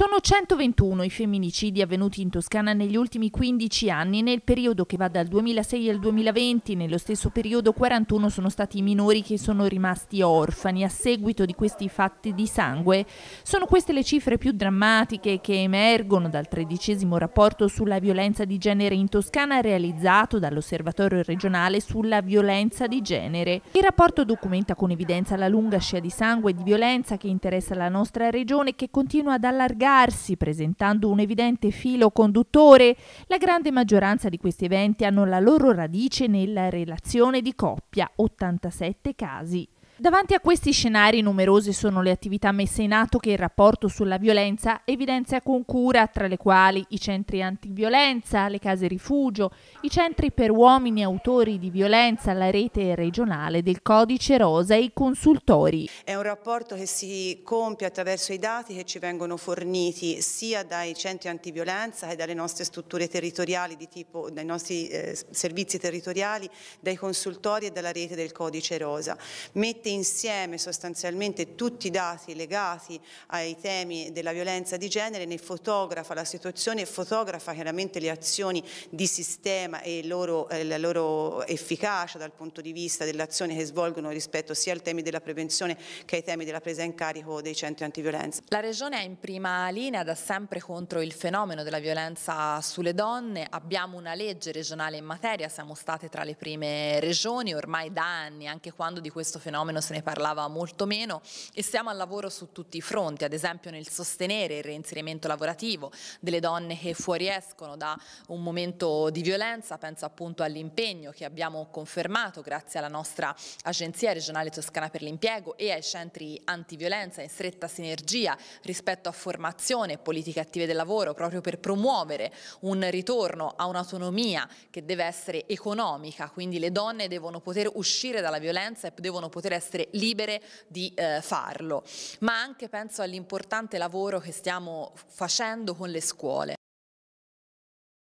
Sono 121 i femminicidi avvenuti in Toscana negli ultimi 15 anni, nel periodo che va dal 2006 al 2020, nello stesso periodo 41 sono stati i minori che sono rimasti orfani a seguito di questi fatti di sangue. Sono queste le cifre più drammatiche che emergono dal tredicesimo rapporto sulla violenza di genere in Toscana realizzato dall'Osservatorio regionale sulla violenza di genere. Il rapporto documenta con evidenza la lunga scia di sangue e di violenza che interessa la nostra regione che continua ad allargare spiegarsi presentando un evidente filo conduttore, la grande maggioranza di questi eventi hanno la loro radice nella relazione di coppia, 87 casi. Davanti a questi scenari numerose sono le attività messe in atto che il rapporto sulla violenza evidenzia con cura, tra le quali i centri antiviolenza, le case rifugio, i centri per uomini autori di violenza, la rete regionale del Codice Rosa e i consultori. È un rapporto che si compie attraverso i dati che ci vengono forniti sia dai centri antiviolenza che dalle nostre strutture territoriali di tipo, dai nostri eh, servizi territoriali, dai consultori e dalla rete del Codice Rosa. Mette insieme sostanzialmente tutti i dati legati ai temi della violenza di genere, ne fotografa la situazione e fotografa chiaramente le azioni di sistema e loro, eh, la loro efficacia dal punto di vista dell'azione che svolgono rispetto sia ai temi della prevenzione che ai temi della presa in carico dei centri antiviolenza. La Regione è in prima linea da sempre contro il fenomeno della violenza sulle donne, abbiamo una legge regionale in materia, siamo state tra le prime regioni ormai da anni, anche quando di questo fenomeno quest'anno se ne parlava molto meno e siamo al lavoro su tutti i fronti, ad esempio nel sostenere il reinserimento lavorativo delle donne che fuoriescono da un momento di violenza, penso appunto all'impegno che abbiamo confermato grazie alla nostra agenzia regionale toscana per l'impiego e ai centri antiviolenza in stretta sinergia rispetto a formazione e politiche attive del lavoro proprio per promuovere un ritorno a un'autonomia che deve essere economica, quindi le donne devono poter uscire dalla violenza e devono poter essere essere libere di eh, farlo, ma anche penso all'importante lavoro che stiamo facendo con le scuole.